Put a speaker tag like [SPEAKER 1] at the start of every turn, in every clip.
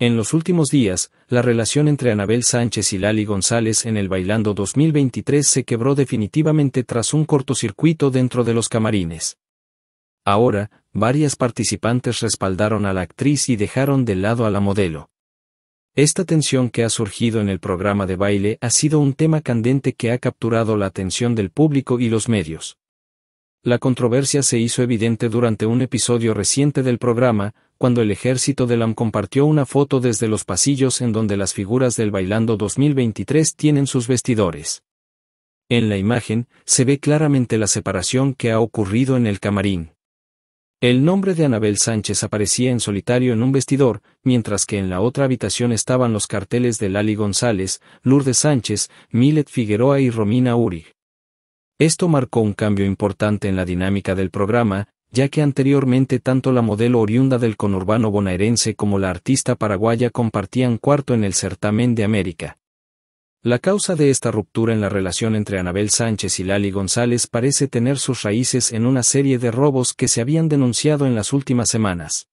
[SPEAKER 1] En los últimos días, la relación entre Anabel Sánchez y Lali González en el Bailando 2023 se quebró definitivamente tras un cortocircuito dentro de los camarines. Ahora, varias participantes respaldaron a la actriz y dejaron de lado a la modelo. Esta tensión que ha surgido en el programa de baile ha sido un tema candente que ha capturado la atención del público y los medios. La controversia se hizo evidente durante un episodio reciente del programa, cuando el ejército de LAM compartió una foto desde los pasillos en donde las figuras del Bailando 2023 tienen sus vestidores. En la imagen, se ve claramente la separación que ha ocurrido en el camarín. El nombre de Anabel Sánchez aparecía en solitario en un vestidor, mientras que en la otra habitación estaban los carteles de Lali González, Lourdes Sánchez, Milet Figueroa y Romina Uri. Esto marcó un cambio importante en la dinámica del programa, ya que anteriormente tanto la modelo oriunda del conurbano bonaerense como la artista paraguaya compartían cuarto en el certamen de América. La causa de esta ruptura en la relación entre Anabel Sánchez y Lali González parece tener sus raíces en una serie de robos que se habían denunciado en las últimas semanas.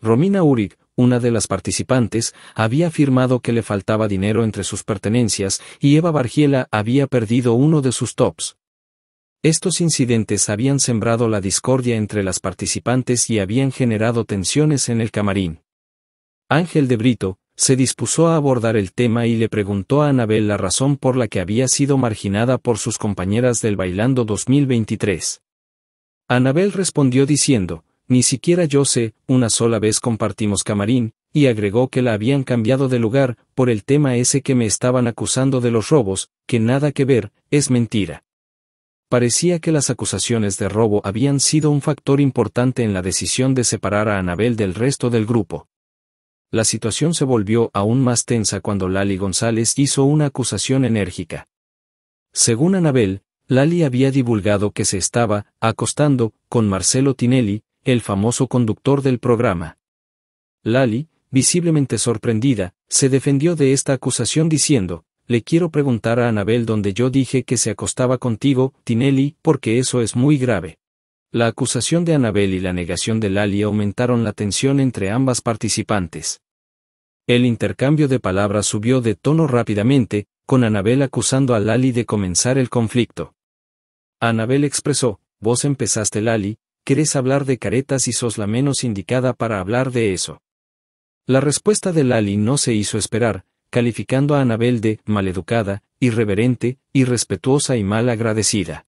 [SPEAKER 1] Romina Urig, una de las participantes, había afirmado que le faltaba dinero entre sus pertenencias y Eva Bargiela había perdido uno de sus tops. Estos incidentes habían sembrado la discordia entre las participantes y habían generado tensiones en el camarín. Ángel de Brito, se dispuso a abordar el tema y le preguntó a Anabel la razón por la que había sido marginada por sus compañeras del Bailando 2023. Anabel respondió diciendo, ni siquiera yo sé, una sola vez compartimos camarín, y agregó que la habían cambiado de lugar, por el tema ese que me estaban acusando de los robos, que nada que ver, es mentira parecía que las acusaciones de robo habían sido un factor importante en la decisión de separar a Anabel del resto del grupo. La situación se volvió aún más tensa cuando Lali González hizo una acusación enérgica. Según Anabel, Lali había divulgado que se estaba acostando con Marcelo Tinelli, el famoso conductor del programa. Lali, visiblemente sorprendida, se defendió de esta acusación diciendo, le quiero preguntar a Anabel donde yo dije que se acostaba contigo, Tinelli, porque eso es muy grave. La acusación de Anabel y la negación de Lali aumentaron la tensión entre ambas participantes. El intercambio de palabras subió de tono rápidamente, con Anabel acusando a Lali de comenzar el conflicto. Anabel expresó, vos empezaste Lali, querés hablar de caretas y sos la menos indicada para hablar de eso. La respuesta de Lali no se hizo esperar, calificando a Anabel de maleducada, irreverente, irrespetuosa y mal agradecida.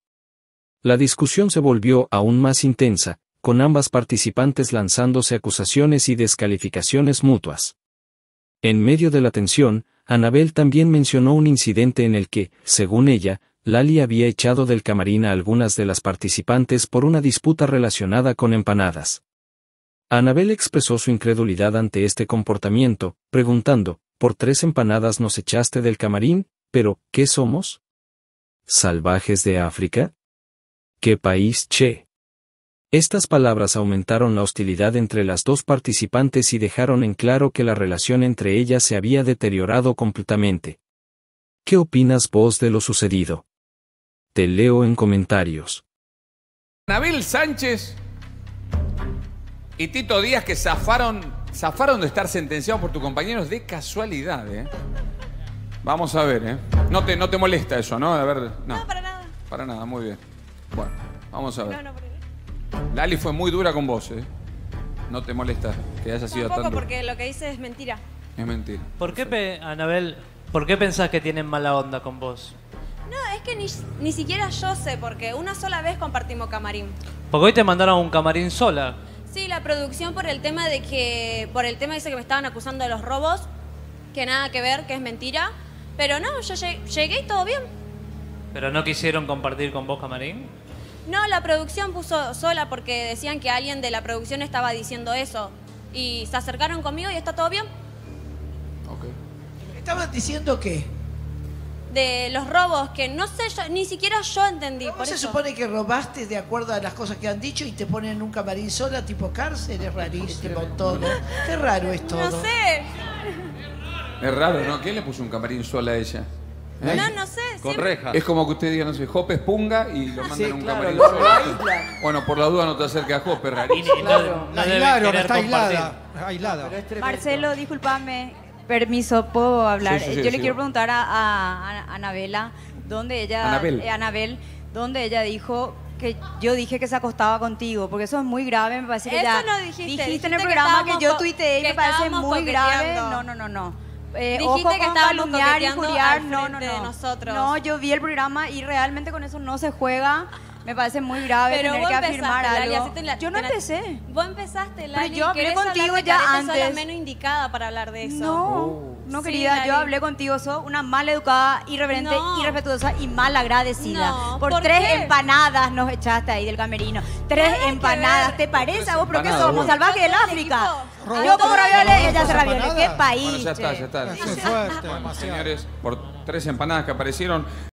[SPEAKER 1] La discusión se volvió aún más intensa, con ambas participantes lanzándose acusaciones y descalificaciones mutuas. En medio de la tensión, Anabel también mencionó un incidente en el que, según ella, Lali había echado del camarín a algunas de las participantes por una disputa relacionada con empanadas. Anabel expresó su incredulidad ante este comportamiento, preguntando, por tres empanadas nos echaste del camarín, pero, ¿qué somos? ¿Salvajes de África? ¿Qué país, che? Estas palabras aumentaron la hostilidad entre las dos participantes y dejaron en claro que la relación entre ellas se había deteriorado completamente. ¿Qué opinas vos de lo sucedido? Te leo en comentarios. Nabil Sánchez y Tito Díaz que zafaron Zafaron de estar sentenciados por tus compañeros de casualidad, ¿eh? Vamos a ver, ¿eh? No te, no te molesta eso, ¿no? A ver, no. para nada. Para nada, muy bien. Bueno, vamos a ver. No, no, porque... Lali fue muy dura con vos, ¿eh? No te molesta que haya sido tan dura.
[SPEAKER 2] porque lo que dice es mentira.
[SPEAKER 1] Es mentira. ¿Por qué, Anabel, por qué pensás que tienen mala onda con vos?
[SPEAKER 2] No, es que ni, siquiera yo sé, porque una sola vez compartimos camarín.
[SPEAKER 1] Porque hoy te mandaron un camarín sola.
[SPEAKER 2] Sí, la producción por el tema de que, por el tema dice que me estaban acusando de los robos, que nada que ver, que es mentira. Pero no, yo llegué, y todo bien.
[SPEAKER 1] ¿Pero no quisieron compartir con vos, Camarín?
[SPEAKER 2] No, la producción puso sola porque decían que alguien de la producción estaba diciendo eso. Y se acercaron conmigo y está todo bien.
[SPEAKER 1] Ok. ¿Estaban diciendo qué?
[SPEAKER 2] de los robos que no sé, ni siquiera yo entendí. ¿Cómo se supone que robaste de acuerdo a las cosas que han dicho y te
[SPEAKER 1] ponen en un camarín sola, tipo cárcel? Es rarísimo todo. Qué raro es todo. No sé. Es raro, ¿no? ¿Quién le puso un camarín sola a ella? ¿Eh? No, no sé. Con Es como que usted diga, no sé, Jope es punga y lo mandan a un camarín sola. Bueno, por la duda no te acerques a es rarísimo. Claro, no, no, está aislada.
[SPEAKER 2] Marcelo, discúlpame, Permiso, puedo hablar. Eh, yo le quiero preguntar a, a, Anabela, donde ella, eh, Anabel. donde ella dijo que yo dije que se acostaba contigo, porque eso es muy grave, me parece que eso ya no dijiste, dijiste, en el programa que, yo tuiteé y me parece muy grave. No, no, no, no. Eh, dijiste que estaba calumniar y juriar, no, no, no. De nosotros. No, yo vi el programa y realmente con eso no se juega. Me parece muy grave tener que afirmar algo. yo no empecé. Vos empezaste, Lali. Pero yo hablé contigo ya antes. Soy la menos indicada para hablar de eso. No, oh. querida, yo hablé contigo. Sos una mal educada, irreverente, irrespetuosa y mal agradecida. por, tres empanadas nos echaste ahí del camerino. Tres empanadas. ¿Te parece a vos? por qué somos? Salvaje del África. Yo como ravioles, ella se ravioles. ¿Qué país? Bueno, ya está,
[SPEAKER 1] ya está. Señores, por tres empanadas que aparecieron.